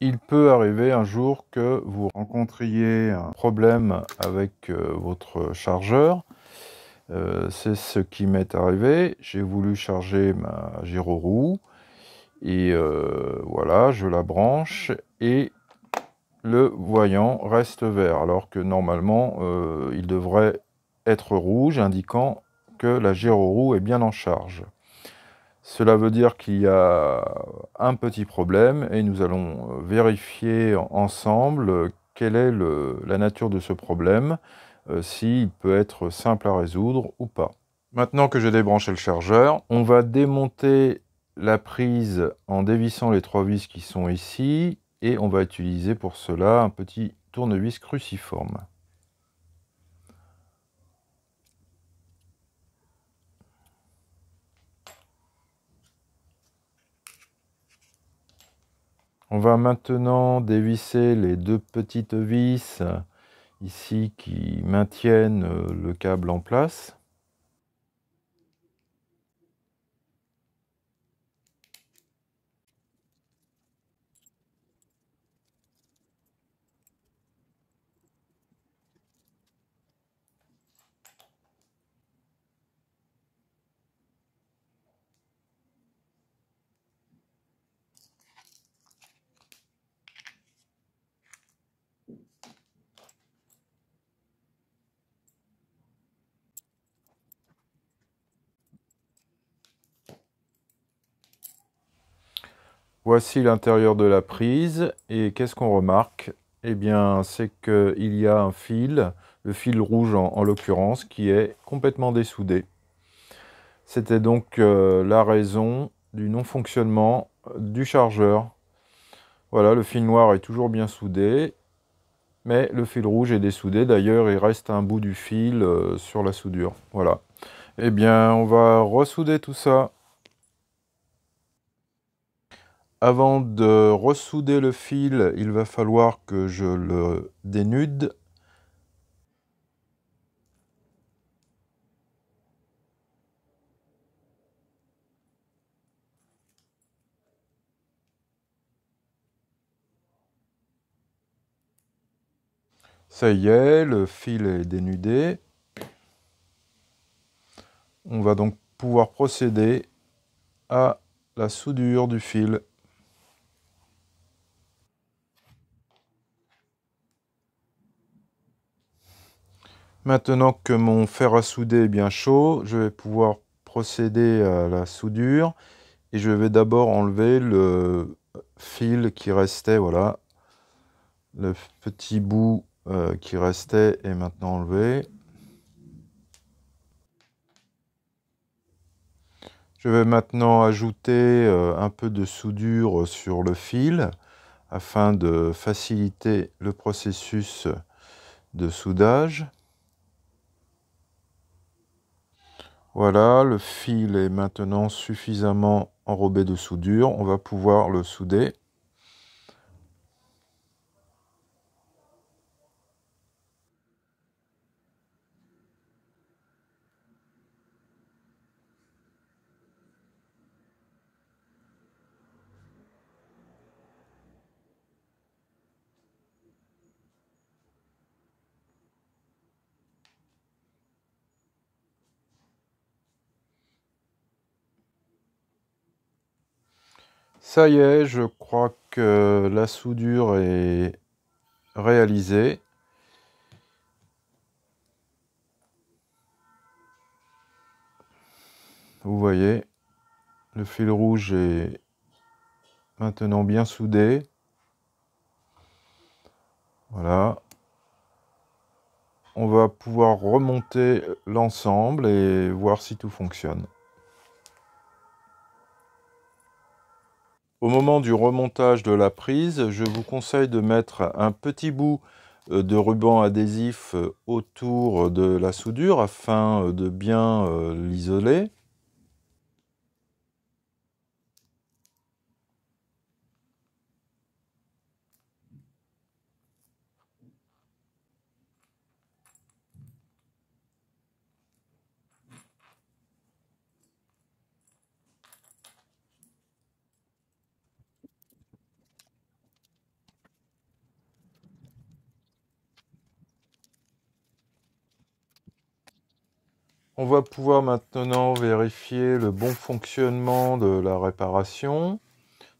Il peut arriver un jour que vous rencontriez un problème avec euh, votre chargeur. Euh, c'est ce qui m'est arrivé. J'ai voulu charger ma gyroroue. Et euh, voilà, je la branche et le voyant reste vert, alors que normalement, il devrait être rouge, indiquant que la gyroroue est bien en charge. Cela veut dire qu'il y a un petit problème et nous allons euh, vérifier ensemble euh, quelle est la nature de ce problème, euh, s'il peut être simple à résoudre ou pas. Maintenant que j'ai débranché le chargeur, on va démonter la prise en dévissant les trois vis qui sont ici et on va utiliser pour cela un petit tournevis cruciforme. On va maintenant dévisser les deux petites vis euh, ici qui maintiennent euh, le câble en place. Voici l'intérieur de la prise et qu'est-ce qu'on remarque Eh bien c'est qu'il y a un fil, le fil rouge en, l'occurrence, qui est complètement dessoudé. C'était donc euh, la raison du non-fonctionnement du chargeur. Voilà, le fil noir est toujours bien soudé, mais le fil rouge est dessoudé. D'ailleurs, il reste un bout du fil euh, sur la soudure. Voilà. Eh bien, on va ressouder tout ça. Avant de ressouder le fil, il va falloir que je le dénude. Ça y est, le fil est dénudé. On va donc pouvoir procéder à la soudure du fil. Maintenant que mon fer à souder est bien chaud, je vais pouvoir procéder à la soudure. Et je vais d'abord enlever le fil qui restait, voilà. Le petit bout euh, qui restait est maintenant enlevé. Je vais maintenant ajouter euh, un peu de soudure sur le fil afin de faciliter le processus de soudage. Voilà, le fil est maintenant suffisamment enrobé de soudure. On va pouvoir le souder. Ça y est, je crois que la soudure est réalisée. Vous voyez, le fil rouge est maintenant bien soudé. Voilà. On va pouvoir remonter l'ensemble et voir si tout fonctionne. Au moment du remontage de la prise, je vous conseille de mettre un petit bout euh, de ruban adhésif euh, autour de la soudure afin euh, de bien l'isoler. On va pouvoir maintenant vérifier le bon fonctionnement de la réparation.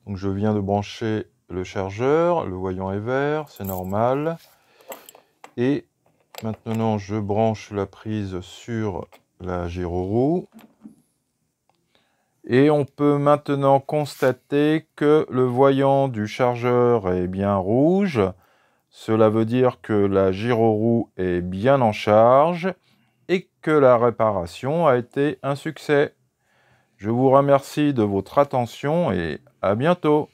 Donc je viens de brancher le chargeur, le voyant est vert, c'est normal. Et maintenant je branche la prise sur la gyroroue. Et on peut maintenant constater que le voyant du chargeur est bien rouge. Cela veut dire que la gyroroue est bien en charge et que la réparation a été un succès. Je vous remercie de votre attention et à bientôt.